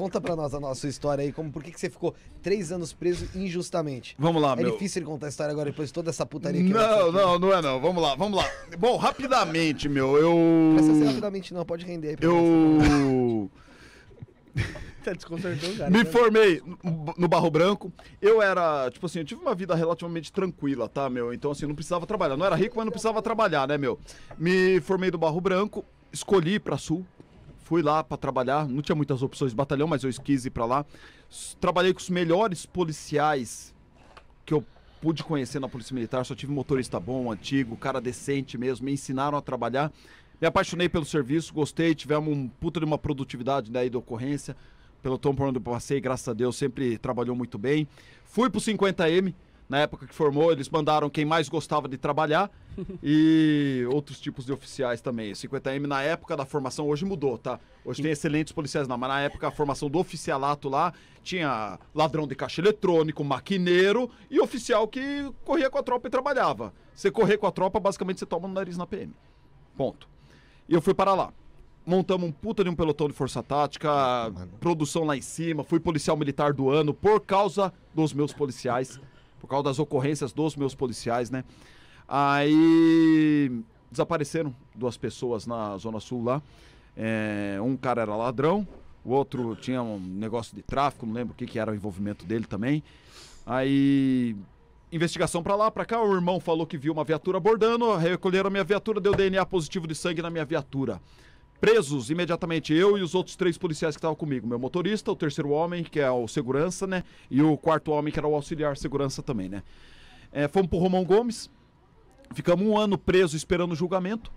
Conta para nós a nossa história aí, como por que, que você ficou três anos preso injustamente? Vamos lá, é meu. É difícil ele contar a história agora depois de toda essa putaria que Não, não, não é não. Vamos lá, vamos lá. Bom, rapidamente, meu, eu. Não ser rapidamente, não, pode render aí pra Eu. tá desconcertando, cara. Me formei no Barro Branco. Eu era, tipo assim, eu tive uma vida relativamente tranquila, tá, meu? Então, assim, não precisava trabalhar. Não era rico, mas não precisava trabalhar, né, meu? Me formei do Barro Branco, escolhi pra Sul, fui lá para trabalhar, não tinha muitas opções de batalhão, mas eu quis ir para lá. Trabalhei com os melhores policiais que eu pude conhecer na Polícia Militar, só tive motorista bom, antigo, cara decente mesmo, me ensinaram a trabalhar. Me apaixonei pelo serviço, gostei, tivemos um puta de uma produtividade daí né, da ocorrência. tom por onde eu passei, graças a Deus, sempre trabalhou muito bem. Fui pro 50M, na época que formou, eles mandaram quem mais gostava de trabalhar e outros tipos de oficiais também. 50M na época da formação, hoje mudou, tá? Hoje tem excelentes policiais lá, mas na época a formação do oficialato lá tinha ladrão de caixa eletrônico, maquineiro e oficial que corria com a tropa e trabalhava. Você correr com a tropa, basicamente você toma no nariz na PM. Ponto. E eu fui para lá montamos um puta de um pelotão de força tática, Mano. produção lá em cima, fui policial militar do ano por causa dos meus policiais por causa das ocorrências dos meus policiais, né? Aí desapareceram duas pessoas na Zona Sul lá. É, um cara era ladrão, o outro tinha um negócio de tráfico, não lembro o que, que era o envolvimento dele também. Aí investigação para lá, para cá, o irmão falou que viu uma viatura abordando, recolheram a minha viatura, deu DNA positivo de sangue na minha viatura. Presos imediatamente eu e os outros três policiais que estavam comigo, meu motorista, o terceiro homem, que é o segurança, né? E o quarto homem, que era o auxiliar segurança também, né? É, fomos pro Romão Gomes, ficamos um ano preso esperando o julgamento.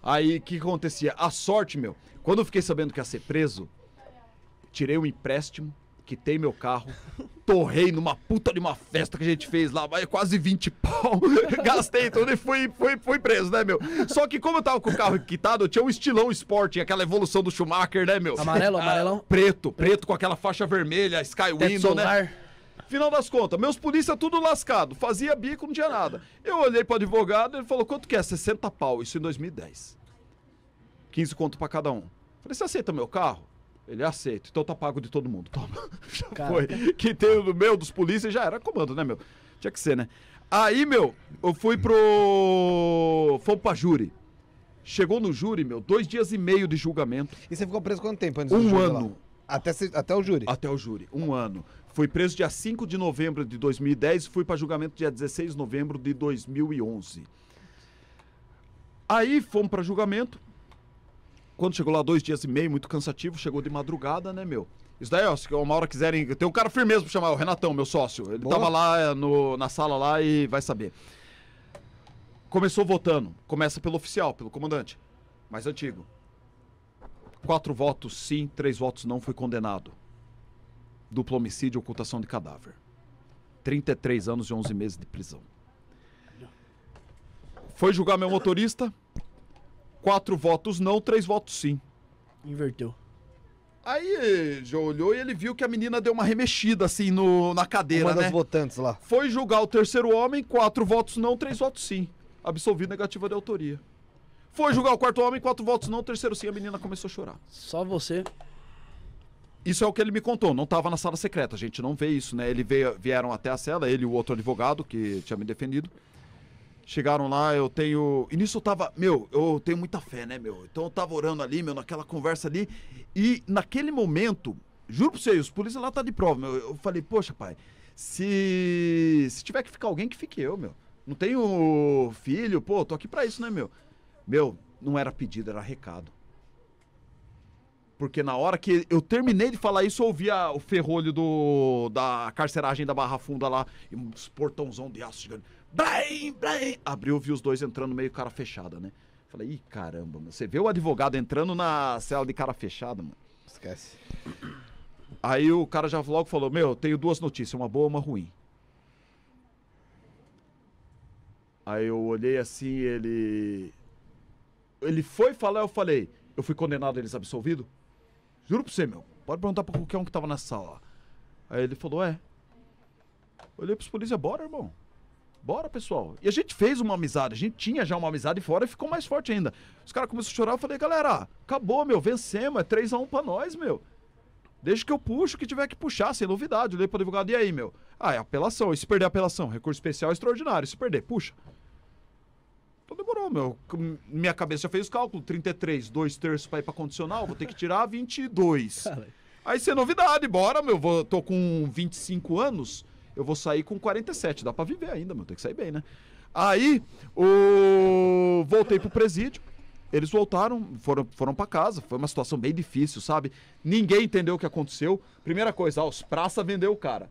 Aí o que acontecia? A sorte, meu, quando eu fiquei sabendo que ia ser preso, tirei um empréstimo quitei meu carro, torrei numa puta de uma festa que a gente fez lá, quase 20 pau, gastei tudo e fui, fui, fui preso, né, meu? Só que como eu tava com o carro quitado, eu tinha um estilão esporte, aquela evolução do Schumacher, né, meu? Amarelo, amarelão? Ah, preto, preto, com aquela faixa vermelha, Sky Teto Window, né? Final das contas, meus polícia tudo lascado, fazia bico, não tinha nada. Eu olhei pro advogado, e ele falou, quanto que é? 60 pau, isso em 2010. 15 conto para cada um. Falei, você aceita meu carro? Ele é aceita. Então tá pago de todo mundo. Toma. Já Cara. foi. que tem o meu dos polícias já era comando, né, meu? Tinha que ser, né? Aí, meu, eu fui pro. Fomos pra júri. Chegou no júri, meu, dois dias e meio de julgamento. E você ficou preso quanto tempo antes um do ano. Até, até o júri? Até o júri, um ano. Fui preso dia 5 de novembro de 2010 e fui para julgamento dia 16 de novembro de 2011. Aí fomos para julgamento, quando chegou lá, dois dias e meio, muito cansativo, chegou de madrugada, né, meu? Isso daí, ó, se uma hora quiserem. Tem um cara firmeza pra chamar, o Renatão, meu sócio. Ele Boa. tava lá é, no, na sala lá e vai saber. Começou votando. Começa pelo oficial, pelo comandante. Mais antigo. Quatro votos sim, três votos não, foi condenado. Duplo homicídio e ocultação de cadáver. 33 anos e 11 meses de prisão. Foi julgar meu motorista, Quatro votos não, três votos sim. Inverteu. Aí já olhou e ele viu que a menina deu uma remexida assim no, na cadeira. Uma das né? votantes lá. Foi julgar o terceiro homem, quatro votos não, três votos sim. Absolvido negativa de autoria. Foi julgar o quarto homem, quatro votos não, terceiro sim, a menina começou a chorar. Só você. Isso é o que ele me contou, não estava na sala secreta, a gente não vê isso, né? Ele veio, vieram até a cela, ele e o outro advogado que tinha me defendido. Chegaram lá, eu tenho. E nisso eu tava. Meu, eu tenho muita fé, né, meu? Então eu tava orando ali, meu, naquela conversa ali. E naquele momento, juro pra vocês os polícias lá tá de prova, meu. Eu falei, poxa, pai, se. Se tiver que ficar alguém, que fique eu, meu. Não tenho filho, pô, tô aqui pra isso, né, meu? Meu, não era pedido, era recado. Porque na hora que eu terminei de falar isso, eu ouvi a, o ferrolho do, da carceragem da Barra Funda lá, e um portãozão de aço chegando. Blém, blém! Abriu, vi os dois entrando meio cara fechada, né? Falei, ih, caramba, mano. Você vê o advogado entrando na cela de cara fechada, mano. Esquece. Aí o cara já logo falou: Meu, eu tenho duas notícias, uma boa e uma ruim. Aí eu olhei assim, ele. Ele foi falar, eu falei: Eu fui condenado, eles absolvido? Juro pra você, meu. Pode perguntar pra qualquer um que tava na sala. Aí ele falou, é. Olhei pros polícia, bora, irmão. Bora, pessoal. E a gente fez uma amizade. A gente tinha já uma amizade fora e ficou mais forte ainda. Os caras começaram a chorar. Eu falei, galera, acabou, meu. Vencemos. É 3x1 pra nós, meu. Deixa que eu puxo o que tiver que puxar, sem novidade. Olhei pro advogado, e aí, meu? Ah, é apelação. E se perder apelação? Recurso especial extraordinário. Se perder, puxa. Então demorou, meu. Minha cabeça já fez o cálculo: 33, dois terços pra ir para condicional, vou ter que tirar 22. Cara. Aí isso é novidade, bora, meu. Vou, tô com 25 anos, eu vou sair com 47. Dá para viver ainda, meu. Tem que sair bem, né? Aí, o... voltei pro presídio. Eles voltaram, foram, foram para casa. Foi uma situação bem difícil, sabe? Ninguém entendeu o que aconteceu. Primeira coisa, ó, os praça vendeu o cara.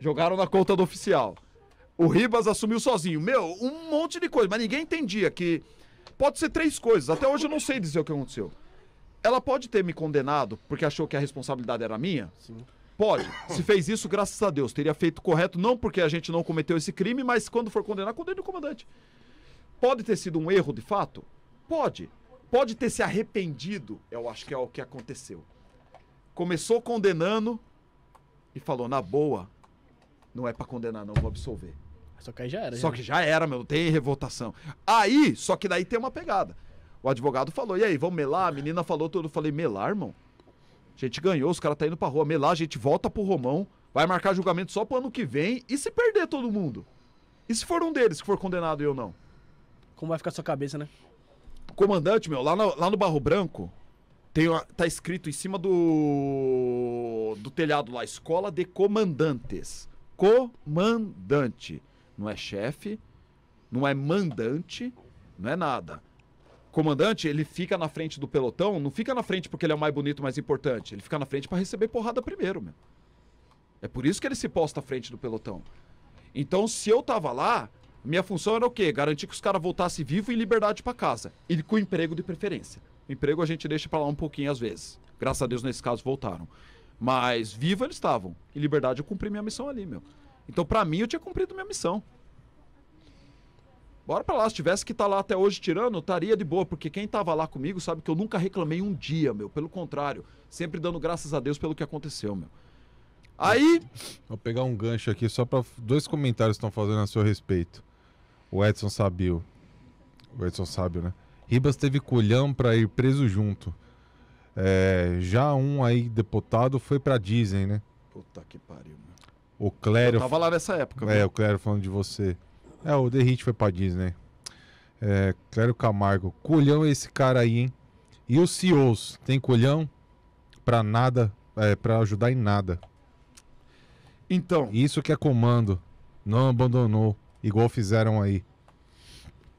Jogaram na conta do oficial. O Ribas assumiu sozinho. Meu, um monte de coisa, mas ninguém entendia que pode ser três coisas. Até hoje eu não sei dizer o que aconteceu. Ela pode ter me condenado porque achou que a responsabilidade era minha? Sim. Pode. Se fez isso, graças a Deus. Teria feito correto, não porque a gente não cometeu esse crime, mas quando for condenar, condene o comandante. Pode ter sido um erro de fato? Pode. Pode ter se arrependido, eu acho que é o que aconteceu. Começou condenando e falou: na boa, não é para condenar, não, vou absolver. Só que aí já era. Só já. que já era, meu, tem revotação. Aí, só que daí tem uma pegada. O advogado falou, e aí, vamos melar? A menina falou tudo. Eu falei, melar, irmão? A gente ganhou, os caras tá indo pra rua. Melar, a gente volta pro Romão. Vai marcar julgamento só pro ano que vem. E se perder todo mundo? E se for um deles que for condenado e eu não? Como vai ficar a sua cabeça, né? Comandante, meu, lá no, lá no Barro Branco, tem uma, tá escrito em cima do, do telhado lá, Escola de Comandantes. Comandante não é chefe, não é mandante, não é nada. Comandante, ele fica na frente do pelotão, não fica na frente porque ele é o mais bonito, mais importante. Ele fica na frente para receber porrada primeiro, meu. É por isso que ele se posta à frente do pelotão. Então, se eu tava lá, minha função era o quê? Garantir que os caras voltassem vivo e em liberdade para casa. E com emprego de preferência. O emprego a gente deixa para lá um pouquinho às vezes. Graças a Deus, nesse caso, voltaram. Mas vivo eles estavam. E liberdade, eu cumpri minha missão ali, meu. Então, para mim, eu tinha cumprido minha missão. Bora pra lá, se tivesse que estar tá lá até hoje tirando, eu estaria de boa, porque quem estava lá comigo sabe que eu nunca reclamei um dia, meu. Pelo contrário, sempre dando graças a Deus pelo que aconteceu, meu. Aí. Vou pegar um gancho aqui só para dois comentários estão fazendo a seu respeito. O Edson Sabio. O Edson Sábio, né? Ribas teve colhão para ir preso junto. É, já um aí, deputado, foi pra Disney, né? Puta que pariu, mano. O Clério. Eu tava lá nessa época. É, viu? o Clério falando de você. É, o The Hit foi pra Disney. É, Clério Camargo. Colhão é esse cara aí, hein? E os CEOs? Tem colhão pra nada, é, pra ajudar em nada. Então. Isso que é comando. Não abandonou. Igual fizeram aí.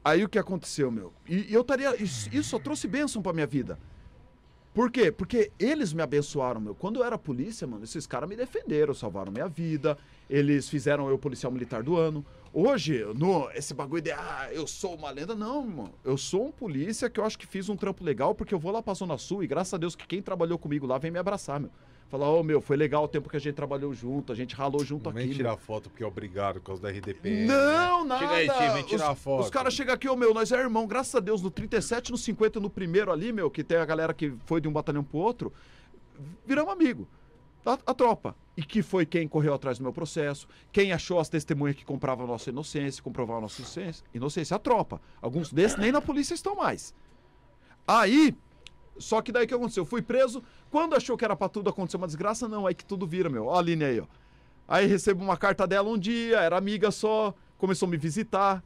Aí o que aconteceu, meu? E, e eu estaria. Isso, isso só trouxe bênção pra minha vida. Por quê? Porque eles me abençoaram, meu. Quando eu era polícia, mano, esses caras me defenderam, salvaram minha vida. Eles fizeram eu policial militar do ano. Hoje, no, esse bagulho de, ah, eu sou uma lenda. Não, mano. Eu sou um polícia que eu acho que fiz um trampo legal porque eu vou lá pra Zona Sul e graças a Deus que quem trabalhou comigo lá vem me abraçar, meu. Falar, ô oh, meu, foi legal o tempo que a gente trabalhou junto, a gente ralou junto não aqui. Vem tirar foto porque é obrigado por causa da RDP. Né? Não, nada. Chega aí, time, vem tirar os, foto. Os caras chegam aqui, ô oh, meu, nós é irmão, graças a Deus, no 37, no 50, no primeiro ali, meu, que tem a galera que foi de um batalhão pro outro, viramos amigo. A, a, tropa. E que foi quem correu atrás do meu processo, quem achou as testemunhas que comprava a nossa inocência, comprovava a nossa inocência, inocência, a tropa. Alguns desses nem na polícia estão mais. Aí, só que daí que aconteceu? Eu fui preso, quando achou que era pra tudo acontecer uma desgraça, não, é que tudo vira, meu. Ó a Aline aí, ó. Aí recebo uma carta dela um dia, era amiga só, começou a me visitar.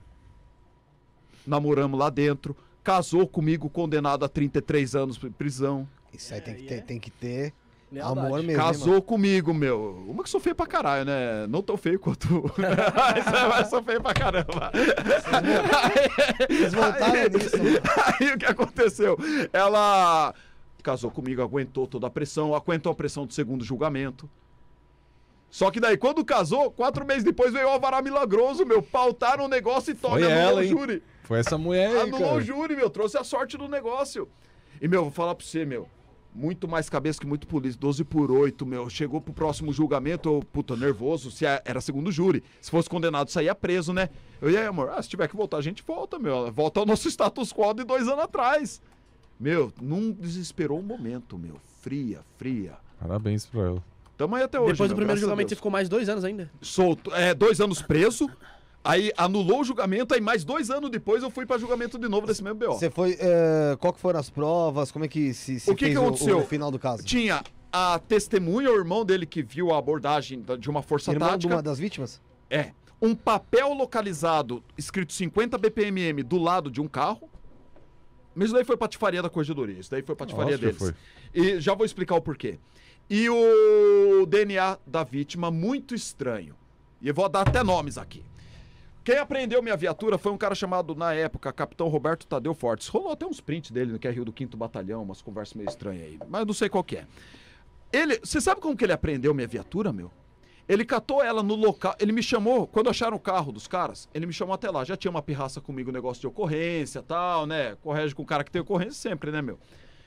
Namoramos lá dentro, casou comigo, condenado a 33 anos de prisão. Isso aí é, é. tem, que ter, tem que ter Lealdade. Amor mesmo. Casou hein, comigo, meu. Uma que sou feio pra caralho, né? Não tão feio quanto. É mas sou feio pra caramba. Vocês voltaram nisso. Aí, aí o que aconteceu? Ela casou comigo, aguentou toda a pressão, aguentou a pressão do segundo julgamento. Só que daí, quando casou, quatro meses depois veio o Alvará Milagroso, meu, pautaram o negócio e toca, anulou o júri. Foi essa mulher aí, Anulou cara. o júri, meu, trouxe a sorte do negócio. E, meu, vou falar pra você, meu, muito mais cabeça que muito polícia. 12 por 8, meu. Chegou pro próximo julgamento, eu, puta, nervoso. Se é, era segundo júri. Se fosse condenado, saía preso, né? Eu, ia, aí, amor? Ah, se tiver que voltar, a gente volta, meu. Volta ao nosso status quo de dois anos atrás. Meu, não desesperou um momento, meu. Fria, fria. Parabéns pra ela. Tamo aí até hoje. Depois do meu, primeiro julgamento, você ficou mais dois anos ainda. Solto, é, dois anos preso. Aí anulou o julgamento, aí mais dois anos depois eu fui pra julgamento de novo desse mesmo BO. Você foi. É, qual que foram as provas? Como é que se, se O que fez que aconteceu? o, o final do caso? Tinha a testemunha, o irmão dele que viu a abordagem de uma força Irmão de uma das vítimas? É. Um papel localizado, escrito 50 BPMM, do lado de um carro. Mas isso daí foi patifaria da corredoria. isso daí foi patifaria Nossa, deles. Foi. E já vou explicar o porquê. E o DNA da vítima, muito estranho. E vou dar até nomes aqui. Quem apreendeu minha viatura foi um cara chamado, na época, Capitão Roberto Tadeu Fortes. Rolou até uns prints dele no QRU do 5 Batalhão, umas conversas meio estranhas aí. Mas não sei qual que é. Ele, você sabe como que ele apreendeu minha viatura, meu? Ele catou ela no local. Ele me chamou, quando acharam o carro dos caras, ele me chamou até lá. Já tinha uma pirraça comigo, negócio de ocorrência tal, né? Correge com o cara que tem ocorrência sempre, né, meu?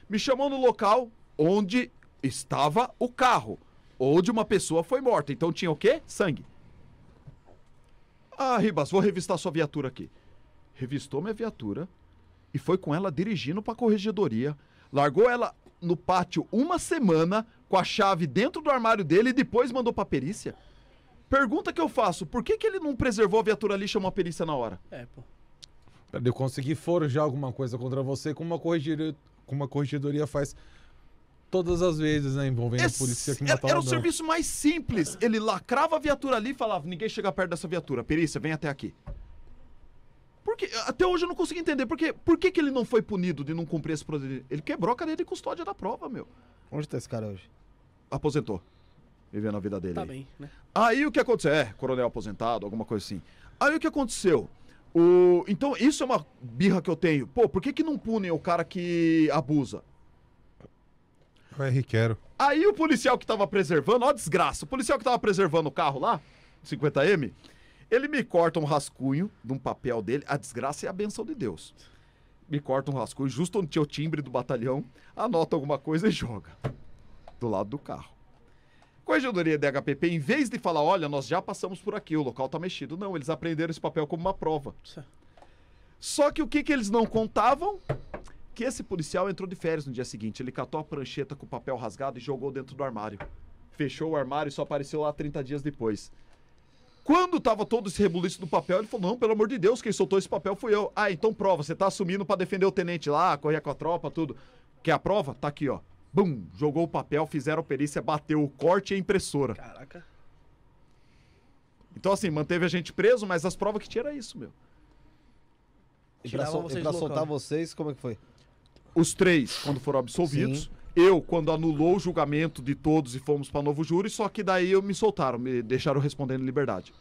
Me chamou no local onde estava o carro, onde uma pessoa foi morta. Então tinha o quê? Sangue. Ah, Ribas, vou revistar sua viatura aqui. Revistou minha viatura e foi com ela dirigindo para a corregedoria. Largou ela no pátio uma semana com a chave dentro do armário dele e depois mandou pra perícia? Pergunta que eu faço, por que, que ele não preservou a viatura ali e chamou a perícia na hora? É, pô. Pra eu conseguir forjar alguma coisa contra você, como uma corrigidoria, como uma corregedoria faz todas as vezes, né? Envolvendo Esse, a polícia que é, matava. Era o serviço mais simples. Ele lacrava a viatura ali e falava: ninguém chega perto dessa viatura. Perícia, vem até aqui. Porque, até hoje eu não consigo entender. Porque, por que, que ele não foi punido de não cumprir esse procedimento? Ele quebrou a cadeia de custódia da prova, meu. Onde tá esse cara hoje? aposentou. Vivendo a vida dele. Tá aí. bem, né? Aí o que aconteceu? É, coronel aposentado, alguma coisa assim. Aí o que aconteceu? O... Então, isso é uma birra que eu tenho. Pô, por que, que não punem o cara que abusa? Não é riquero. Aí o policial que tava preservando, ó, desgraça. O policial que tava preservando o carro lá, 50M, ele me corta um rascunho de um papel dele. A desgraça é a benção de Deus. Me corta um rascunho justo onde tinha o timbre do batalhão, anota alguma coisa e joga do lado do carro. Corregedoria DHPP, em vez de falar, olha, nós já passamos por aqui, o local está mexido. Não, eles aprenderam esse papel como uma prova. Só que o que, que eles não contavam? Que esse policial entrou de férias no dia seguinte. Ele catou a prancheta com o papel rasgado e jogou dentro do armário. Fechou o armário e só apareceu lá 30 dias depois. Quando tava todo esse rebuliço do papel, ele falou: Não, pelo amor de Deus, quem soltou esse papel fui eu. Ah, então prova, você tá assumindo para defender o tenente lá, correr com a tropa, tudo. Quer a prova? Tá aqui, ó. Bum, jogou o papel, fizeram a perícia, bateu o corte e a impressora. Caraca. Então, assim, manteve a gente preso, mas as provas que tinha era isso, meu. E pra, e pra soltar vocês, como é que foi? Os três, quando foram absolvidos. Sim. Eu, quando anulou o julgamento de todos e fomos para novo júri, só que daí eu me soltaram, me deixaram respondendo em liberdade.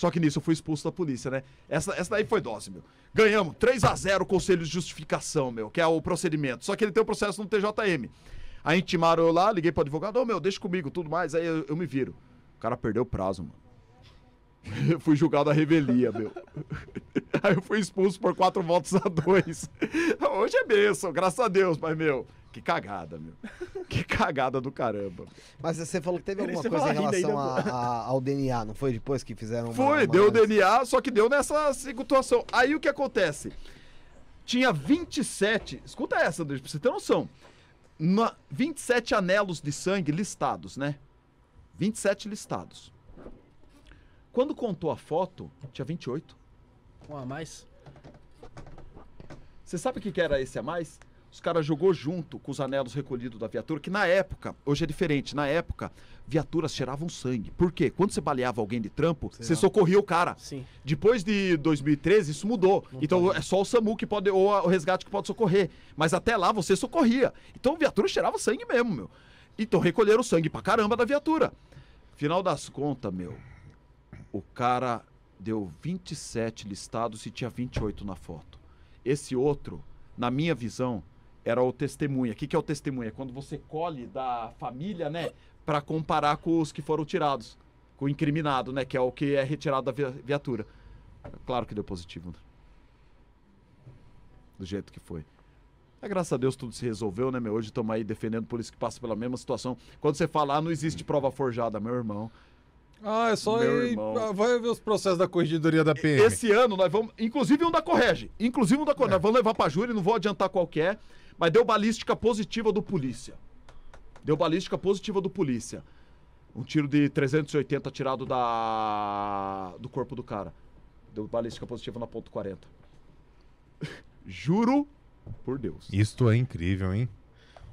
Só que nisso eu fui expulso da polícia, né? Essa, essa daí foi dose, meu. Ganhamos 3 a 0 o Conselho de Justificação, meu, que é o procedimento. Só que ele tem o um processo no TJM. Aí intimaram eu lá, liguei pro advogado, ô oh, meu, deixa comigo, tudo mais. Aí eu, eu me viro. O cara perdeu o prazo, mano. Eu fui julgado a revelia, meu. Aí eu fui expulso por quatro votos a dois. Hoje é bênção, graças a Deus, mas, meu, que cagada, meu. Que cagada do caramba. Mas você falou que teve alguma coisa em relação né, a, a, ao DNA, não foi depois que fizeram Foi, uma deu o DNA, só que deu nessa situação. Aí o que acontece? Tinha 27. Escuta essa, André, pra você ter noção. Na, 27 anelos de sangue listados, né? 27 listados. Quando contou a foto, tinha 28. Um a mais. Você sabe o que era esse a mais? Os caras jogou junto com os anelos recolhidos da viatura, que na época, hoje é diferente, na época, viaturas cheiravam sangue. Por quê? Quando você baleava alguém de trampo, você socorria o cara. Sim. Depois de 2013, isso mudou. Não então pode. Tá. é só o SAMU que pode, ou o resgate que pode socorrer. Mas até lá você socorria. Então viatura cheirava sangue mesmo, meu. Então recolheram sangue pra caramba da viatura. Final das contas, meu, o cara deu 27 listados e tinha 28 na foto. Esse outro, na minha visão, era o testemunha. O que, que é o testemunha? É quando você colhe da família, né? Para comparar com os que foram tirados, com o incriminado, né? Que é o que é retirado da viatura. Claro que deu positivo. Né? Do jeito que foi. É, graças a Deus tudo se resolveu, né, meu? Hoje estamos aí defendendo por isso que passa pela mesma situação. Quando você fala, ah, não existe prova forjada, meu irmão. Ah, é só meu ir, irmão. vai ver os processos da corregedoria da PM. Esse ano nós vamos, inclusive um da Correge, inclusive um da Correge, é. nós vamos levar para júri, não vou adiantar qualquer. É mas deu balística positiva do polícia. Deu balística positiva do polícia. Um tiro de 380 tirado da do corpo do cara. Deu balística positiva na ponto 40. Juro por Deus. Isto é incrível, hein?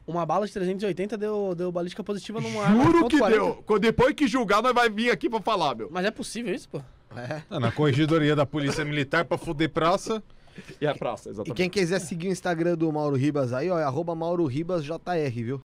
Uma bala de 380 deu, deu balística positiva numa arma. Juro que 40. deu. Depois que julgar, nós vai vir aqui pra falar, meu. Mas é possível isso, pô? É. Tá na corregedoria da Polícia Militar pra fuder praça. E a praça, exatamente. E quem quiser seguir o Instagram do Mauro Ribas aí, ó, é arroba Mauro Ribas JR, viu?